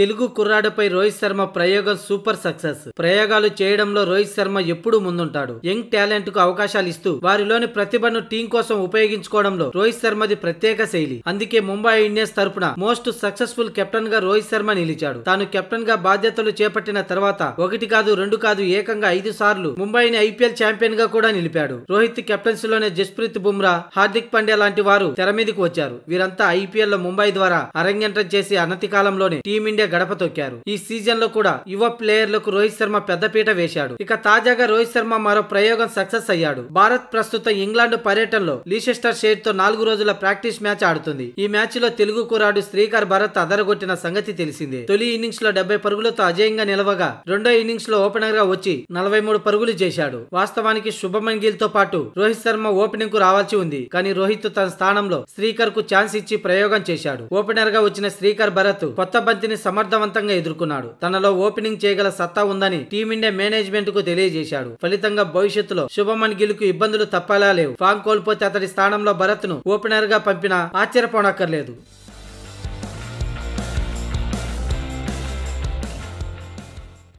తెలుగు కుర్రాడపై రోహిత్ శర్మ ప్రయోగం super success ప్రయోగాలు చేయడంలో రోహిత్ శర్మ ఎప్పుడు ముందుంటాడు యంగ్ టాలెంట్ కు అవకాశాలు ఇస్తూ వారిలోని ప్రతిభను టీం కోసం ఉపయోగించుకోవడంలో రోహిత్ శర్మది ప్రత్యేక శైలి అందుకే ముంబై ఇండియన్స్ తరపున మోస్ట్ సక్సెస్ఫుల్ కెప్టెన్ గా రోహిత్ శర్మ నిలిచాడు తాను కెప్టెన్ గా బాధ్యతలు చేపట్టిన తర్వాత ఒకటి కాదు రెండు కాదు ఏకంగా ఐదు సార్లు ముంబైని ఐపీఎల్ చాంపియన్ గా కూడా నిలిపాడు రోహిత్ కెప్టెన్సీ లోనే జస్ప్రీత్ బుమ్రా హార్దిక్ పాండ్యా లాంటి వారు తెర మీదకి వచ్చారు వీరంతా ఐపీఎల్ లో ముంబై ద్వారా అరంగేట్రం చేసి అనతి కాలంలోనే టీమిండియా గడప తొక్కారు ఈ సీజన్ లో కూడా యువ ప్లేయర్లకు రోహిత్ శర్మ పెద్దపీట వేశాడు ఇక తాజాగా రోహిత్ శర్మ మరో ప్రయోగం సక్సెస్ అయ్యాడు భారత్ ప్రస్తుత ఇంగ్లాండ్ పర్యటనలో లీసెస్టర్ షేర్ తో నాలుగు రోజుల ప్రాక్టీస్ మ్యాచ్ ఆడుతుంది ఈ మ్యాచ్ లో తెలుగు కురాడు శ్రీకర్ భరత్ అదరగొట్టిన సంగతి తెలిసిందే తొలి ఇన్నింగ్స్ లో డెబ్బై పరుగులతో అజయంగా నిలవగా రెండో ఇన్నింగ్స్ లో ఓపెనర్ గా వచ్చి నలభై మూడు పరుగులు చేశాడు వాస్తవానికి శుభమన్ గిల్ తో పాటు రోహిత్ శర్మ ఓపెనింగ్ కు రావాల్సి ఉంది కానీ రోహిత్ తన స్థానంలో శ్రీకర్ కు ఛాన్స్ ఇచ్చి ప్రయోగం చేశాడు ఓపెనర్ గా వచ్చిన శ్రీకర్ భరత్ కొత్త బంతిని సమ సమర్థవంతంగా ఎదుర్కొన్నాడు తనలో ఓపెనింగ్ చేయగల సత్తా ఉందని టీమిండియా మేనేజ్మెంట్ కు తెలియజేశాడు ఫలితంగా భవిష్యత్తులో శుభమన్ గిల్ కు ఇబ్బందులు తప్పలా లేవు ఫామ్ కోల్పోతే అతడి స్థానంలో భరత్ ను ఓపెనర్ గా పంపినా ఆశ్చర్యపోనక్కర్లేదు